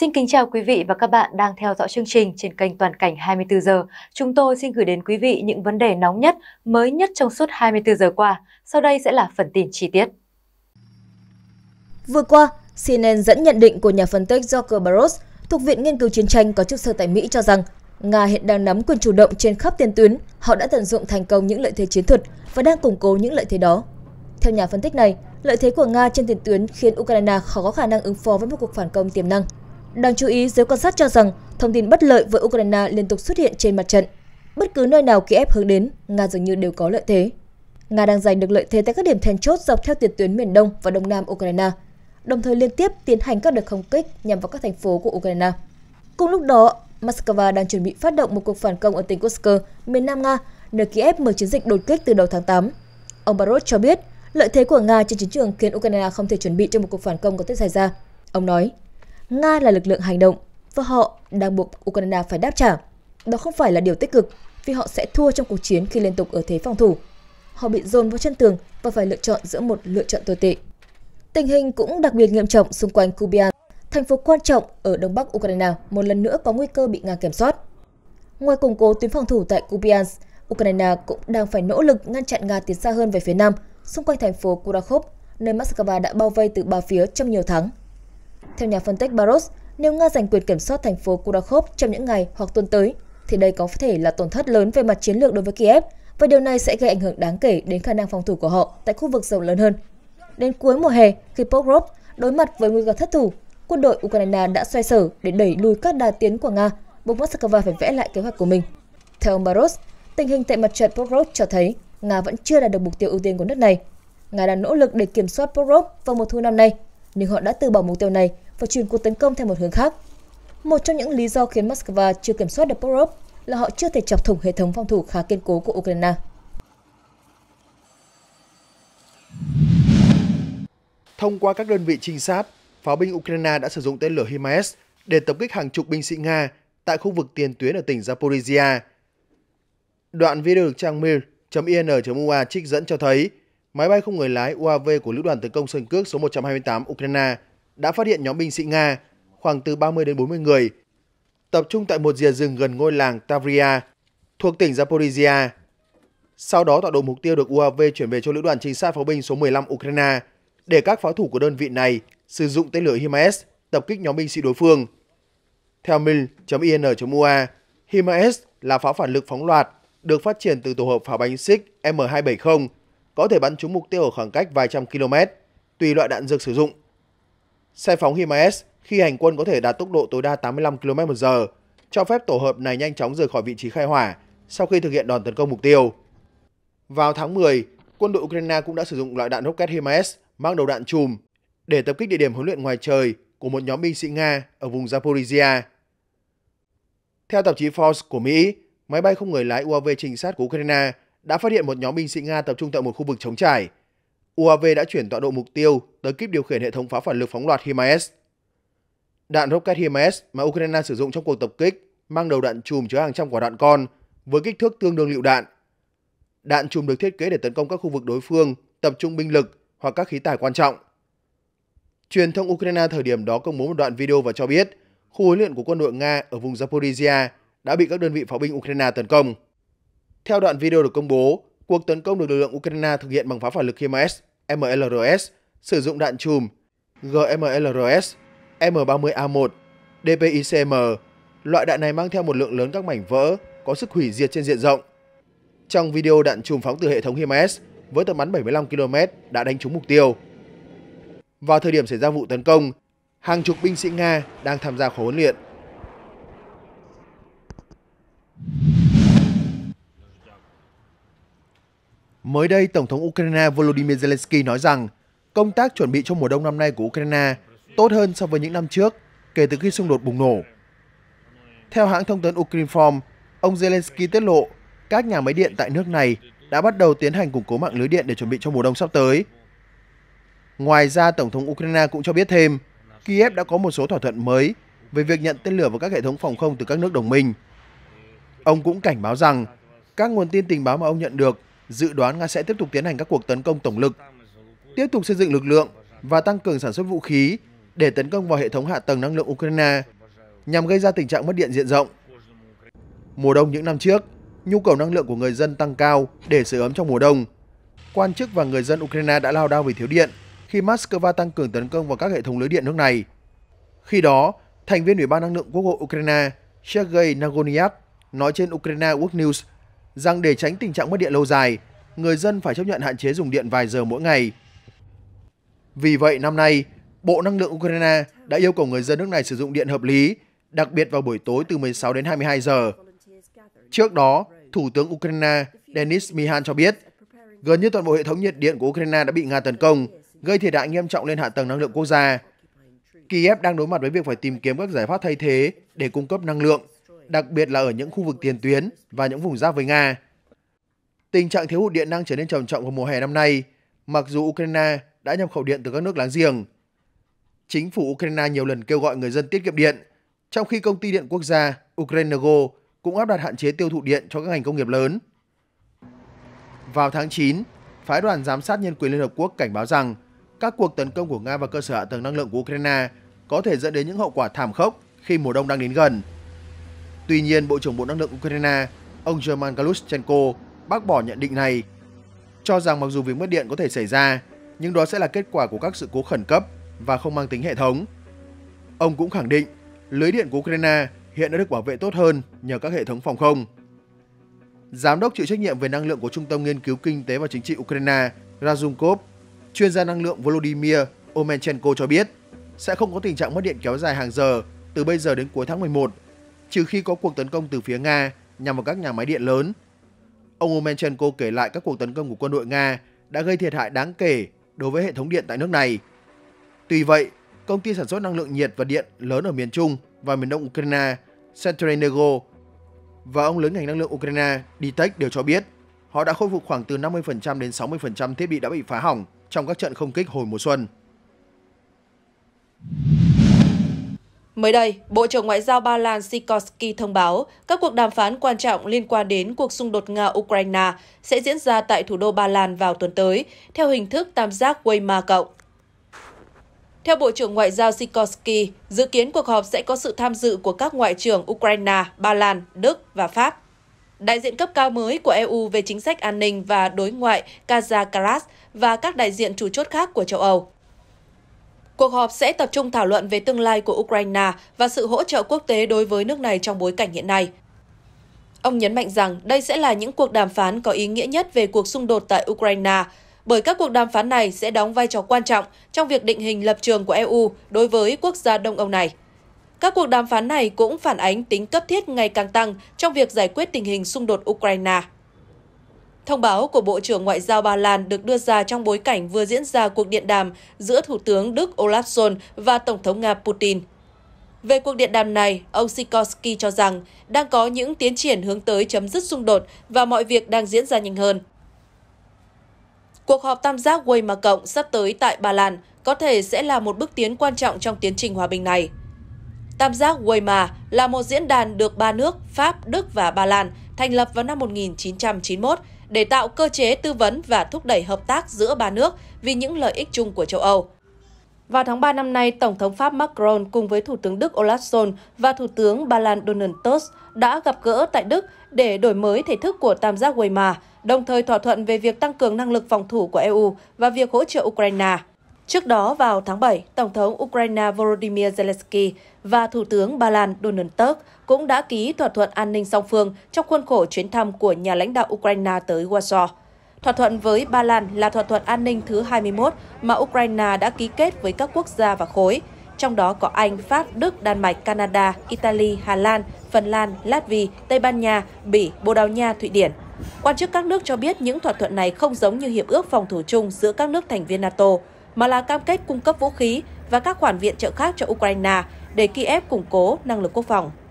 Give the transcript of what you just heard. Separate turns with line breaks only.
Xin kính chào quý vị và các bạn đang theo dõi chương trình trên kênh Toàn cảnh 24 giờ. Chúng tôi xin gửi đến quý vị những vấn đề nóng nhất, mới nhất trong suốt 24 giờ qua. Sau đây sẽ là phần tin chi tiết. Vừa qua, CNN dẫn nhận định của nhà phân tích Joker Barros thuộc Viện Nghiên cứu Chiến tranh có trụ sở tại Mỹ cho rằng Nga hiện đang nắm quyền chủ động trên khắp tiền tuyến, họ đã tận dụng thành công những lợi thế chiến thuật và đang củng cố những lợi thế đó. Theo nhà phân tích này, lợi thế của Nga trên tiền tuyến khiến Ukraine khó có khả năng ứng phó với một cuộc phản công tiềm năng. Đáng chú ý, giới quan sát cho rằng thông tin bất lợi với Ukraine liên tục xuất hiện trên mặt trận. Bất cứ nơi nào Kiev hướng đến, Nga dường như đều có lợi thế. Nga đang giành được lợi thế tại các điểm then chốt dọc theo tiền tuyến miền Đông và Đông Nam Ukraine, đồng thời liên tiếp tiến hành các đợt không kích nhằm vào các thành phố của Ukraine. Cùng lúc đó, Moscow đang chuẩn bị phát động một cuộc phản công ở tỉnh Kursk, miền Nam Nga, nơi Kiev mở chiến dịch đột kích từ đầu tháng 8. Ông Barot cho biết, lợi thế của Nga trên chiến trường khiến Ukraine không thể chuẩn bị cho một cuộc phản công có thể xảy ra. Ông nói, Nga là lực lượng hành động và họ đang buộc Ukraine phải đáp trả. Đó không phải là điều tích cực vì họ sẽ thua trong cuộc chiến khi liên tục ở thế phòng thủ. Họ bị dồn vào chân tường và phải lựa chọn giữa một lựa chọn tồi tệ. Tình hình cũng đặc biệt nghiêm trọng xung quanh Kubian, thành phố quan trọng ở đông bắc Ukraine một lần nữa có nguy cơ bị Nga kiểm soát. Ngoài củng cố tuyến phòng thủ tại Kupiansk, Ukraine cũng đang phải nỗ lực ngăn chặn Nga tiến xa hơn về phía nam, xung quanh thành phố Kurakhov, nơi Moscow đã bao vây từ ba phía trong nhiều tháng. Theo nhà phân tích Barros, nếu Nga giành quyền kiểm soát thành phố Kurakhov trong những ngày hoặc tuần tới, thì đây có thể là tổn thất lớn về mặt chiến lược đối với Kiev và điều này sẽ gây ảnh hưởng đáng kể đến khả năng phòng thủ của họ tại khu vực rộng lớn hơn. Đến cuối mùa hè, khi Pokrov đối mặt với nguy cơ thất thủ, quân đội Ukraine đã xoay sở để đẩy lùi các đà tiến của Nga, buộc Moscow phải vẽ lại kế hoạch của mình. Theo ông Barros, tình hình tại mặt trận Pokrov cho thấy Nga vẫn chưa đạt được mục tiêu ưu tiên của nước này. Nga đã nỗ lực để kiểm soát Pokrov vào mùa thu năm nay, nhưng họ đã từ bỏ mục tiêu này và chuyển cuộc tấn công theo một hướng khác. Một trong những lý do khiến Moscow chưa kiểm soát được Porov là họ chưa thể chọc thủng hệ thống phòng thủ khá kiên cố của Ukraine.
Thông qua các đơn vị trinh sát, pháo binh Ukraine đã sử dụng tên lửa HIMARS để tập kích hàng chục binh sĩ Nga tại khu vực tiền tuyến ở tỉnh Zaporizhia. Đoạn video được trang mir.in.ua trích dẫn cho thấy máy bay không người lái UAV của Lữ đoàn Tấn công Sơn Cước số 128 Ukraine đã phát hiện nhóm binh sĩ Nga khoảng từ 30 đến 40 người, tập trung tại một rìa rừng gần ngôi làng Tavria thuộc tỉnh Zaporizhia. Sau đó tọa độ mục tiêu được UAV chuyển về cho Lữ đoàn Trinh sát Pháo binh số 15 Ukraine để các pháo thủ của đơn vị này sử dụng tên lửa HIMARS tập kích nhóm binh sĩ đối phương. Theo mil.in.ua, HIMARS là pháo phản lực phóng loạt được phát triển từ tổ hợp pháo bánh xích M270 có thể bắn trúng mục tiêu ở khoảng cách vài trăm km, tùy loại đạn dược sử dụng. Xe phóng HIMARS khi hành quân có thể đạt tốc độ tối đa 85 km/h, cho phép tổ hợp này nhanh chóng rời khỏi vị trí khai hỏa sau khi thực hiện đòn tấn công mục tiêu. Vào tháng 10, quân đội Ukraine cũng đã sử dụng loại đạn rocket HIMARS mang đầu đạn chùm để tập kích địa điểm huấn luyện ngoài trời của một nhóm binh sĩ Nga ở vùng Zaporizhia. Theo tạp chí Forbes của Mỹ, máy bay không người lái UAV trinh sát của Ukraine đã phát hiện một nhóm binh sĩ Nga tập trung tại một khu vực chống trải. UAV đã chuyển tọa độ mục tiêu tới kíp điều khiển hệ thống phá phản lực phóng loạt HIMARS. Đạn rocket HIMARS mà Ukraine sử dụng trong cuộc tập kích mang đầu đạn chùm chứa hàng trăm quả đạn con với kích thước tương đương lựu đạn. Đạn chùm được thiết kế để tấn công các khu vực đối phương, tập trung binh lực hoặc các khí tài quan trọng. Truyền thông Ukraine thời điểm đó công bố một đoạn video và cho biết khu huấn luyện của quân đội Nga ở vùng Zaporizhia đã bị các đơn vị pháo binh Ukraine tấn công. Theo đoạn video được công bố, cuộc tấn công được lực lượng Ukraine thực hiện bằng pháo phản lực HIMARS, MLRS, sử dụng đạn chùm GMLRS, M30A1, DPICM. Loại đạn này mang theo một lượng lớn các mảnh vỡ có sức hủy diệt trên diện rộng. Trong video đạn chùm phóng từ hệ thống HIMARS với tầm bắn 75 km đã đánh trúng mục tiêu. Vào thời điểm xảy ra vụ tấn công, hàng chục binh sĩ Nga đang tham gia khóa huấn luyện. Mới đây, Tổng thống Ukraine Volodymyr Zelensky nói rằng công tác chuẩn bị cho mùa đông năm nay của Ukraine tốt hơn so với những năm trước kể từ khi xung đột bùng nổ. Theo hãng thông tấn Ukrinform, ông Zelensky tiết lộ các nhà máy điện tại nước này đã bắt đầu tiến hành củng cố mạng lưới điện để chuẩn bị cho mùa đông sắp tới. Ngoài ra, Tổng thống Ukraine cũng cho biết thêm, Kiev đã có một số thỏa thuận mới về việc nhận tên lửa và các hệ thống phòng không từ các nước đồng minh. Ông cũng cảnh báo rằng các nguồn tin tình báo mà ông nhận được dự đoán Nga sẽ tiếp tục tiến hành các cuộc tấn công tổng lực, tiếp tục xây dựng lực lượng và tăng cường sản xuất vũ khí để tấn công vào hệ thống hạ tầng năng lượng Ukraine nhằm gây ra tình trạng mất điện diện rộng. Mùa đông những năm trước, nhu cầu năng lượng của người dân tăng cao để sưởi ấm trong mùa đông. Quan chức và người dân Ukraine đã lao đao vì thiếu điện khi Moscow tăng cường tấn công vào các hệ thống lưới điện nước này. Khi đó, thành viên Ủy ban Năng lượng Quốc hội Ukraine Sergei Nagornyak nói trên Ukraine World News rằng để tránh tình trạng mất điện lâu dài, người dân phải chấp nhận hạn chế dùng điện vài giờ mỗi ngày. Vì vậy năm nay, Bộ Năng lượng Ukraine đã yêu cầu người dân nước này sử dụng điện hợp lý, đặc biệt vào buổi tối từ 16 đến 22 giờ. Trước đó, Thủ tướng Ukraine Denis Mihan cho biết, gần như toàn bộ hệ thống nhiệt điện của Ukraine đã bị Nga tấn công, gây thiệt hại nghiêm trọng lên hạ tầng năng lượng quốc gia. Kiev đang đối mặt với việc phải tìm kiếm các giải pháp thay thế để cung cấp năng lượng đặc biệt là ở những khu vực tiền tuyến và những vùng giáp với Nga. Tình trạng thiếu hụt điện đang trở nên trầm trọng vào mùa hè năm nay, mặc dù Ukraine đã nhập khẩu điện từ các nước láng giềng. Chính phủ Ukraine nhiều lần kêu gọi người dân tiết kiệm điện, trong khi công ty điện quốc gia Ukrainego cũng áp đặt hạn chế tiêu thụ điện cho các ngành công nghiệp lớn. Vào tháng 9, phái đoàn giám sát nhân quyền Liên Hợp Quốc cảnh báo rằng các cuộc tấn công của Nga vào cơ sở hạ tầng năng lượng của Ukraine có thể dẫn đến những hậu quả thảm khốc khi mùa đông đang đến gần. Tuy nhiên, Bộ trưởng Bộ Năng lượng Ukraine, ông German Galushchenko bác bỏ nhận định này, cho rằng mặc dù việc mất điện có thể xảy ra, nhưng đó sẽ là kết quả của các sự cố khẩn cấp và không mang tính hệ thống. Ông cũng khẳng định lưới điện của Ukraine hiện đã được bảo vệ tốt hơn nhờ các hệ thống phòng không. Giám đốc chịu trách nhiệm về năng lượng của Trung tâm Nghiên cứu Kinh tế và Chính trị Ukraine Razumkov, chuyên gia năng lượng Volodymyr Omenchenko cho biết sẽ không có tình trạng mất điện kéo dài hàng giờ từ bây giờ đến cuối tháng 11 trừ khi có cuộc tấn công từ phía Nga nhằm vào các nhà máy điện lớn. Ông Omenchenko kể lại các cuộc tấn công của quân đội Nga đã gây thiệt hại đáng kể đối với hệ thống điện tại nước này. Tuy vậy, công ty sản xuất năng lượng nhiệt và điện lớn ở miền Trung và miền Đông Ukraine, Centrenego và ông lớn ngành năng lượng Ukraine, Ditech đều cho biết họ đã khôi phục khoảng từ 50% đến 60% thiết bị đã bị phá hỏng trong các trận không kích hồi mùa xuân.
Mới đây, Bộ trưởng Ngoại giao Ba Lan Sikorsky thông báo các cuộc đàm phán quan trọng liên quan đến cuộc xung đột Nga-Ukraine sẽ diễn ra tại thủ đô Ba Lan vào tuần tới, theo hình thức tam giác Weimar Cộng. Theo Bộ trưởng Ngoại giao Sikorsky, dự kiến cuộc họp sẽ có sự tham dự của các Ngoại trưởng Ukraine, Ba Lan, Đức và Pháp. Đại diện cấp cao mới của EU về chính sách an ninh và đối ngoại Kaza và các đại diện chủ chốt khác của châu Âu. Cuộc họp sẽ tập trung thảo luận về tương lai của Ukraine và sự hỗ trợ quốc tế đối với nước này trong bối cảnh hiện nay. Ông nhấn mạnh rằng đây sẽ là những cuộc đàm phán có ý nghĩa nhất về cuộc xung đột tại Ukraine, bởi các cuộc đàm phán này sẽ đóng vai trò quan trọng trong việc định hình lập trường của EU đối với quốc gia Đông Âu này. Các cuộc đàm phán này cũng phản ánh tính cấp thiết ngày càng tăng trong việc giải quyết tình hình xung đột Ukraine. Thông báo của Bộ trưởng Ngoại giao Ba Lan được đưa ra trong bối cảnh vừa diễn ra cuộc điện đàm giữa Thủ tướng Đức Olaf Scholz và Tổng thống Nga Putin. Về cuộc điện đàm này, ông Sikorsky cho rằng đang có những tiến triển hướng tới chấm dứt xung đột và mọi việc đang diễn ra nhanh hơn. Cuộc họp tam giác Weimar Cộng sắp tới tại Ba Lan có thể sẽ là một bước tiến quan trọng trong tiến trình hòa bình này. Tam giác Weimar là một diễn đàn được ba nước Pháp, Đức và Ba Lan thành lập vào năm 1991 để tạo cơ chế tư vấn và thúc đẩy hợp tác giữa ba nước vì những lợi ích chung của châu Âu. Vào tháng 3 năm nay, Tổng thống Pháp Macron cùng với Thủ tướng Đức Olaf Scholz và Thủ tướng Ba Lan Donald Tusk đã gặp gỡ tại Đức để đổi mới thể thức của tam giác Weimar, đồng thời thỏa thuận về việc tăng cường năng lực phòng thủ của EU và việc hỗ trợ Ukraine. Trước đó vào tháng 7, Tổng thống Ukraine Volodymyr Zelensky và Thủ tướng Ba Lan Donald Tusk cũng đã ký thỏa thuận an ninh song phương trong khuôn khổ chuyến thăm của nhà lãnh đạo Ukraine tới Warsaw. Thỏa thuận với Ba Lan là thỏa thuận an ninh thứ 21 mà Ukraine đã ký kết với các quốc gia và khối, trong đó có Anh, Pháp, Đức, Đan Mạch, Canada, Italy, Hà Lan, Phần Lan, Latvia, Tây Ban Nha, Bỉ, Bồ Đào Nha, Thụy Điển. Quan chức các nước cho biết những thỏa thuận này không giống như hiệp ước phòng thủ chung giữa các nước thành viên NATO mà là cam kết cung cấp vũ khí và các khoản viện trợ khác cho Ukraine để Kiev củng cố năng lực quốc phòng.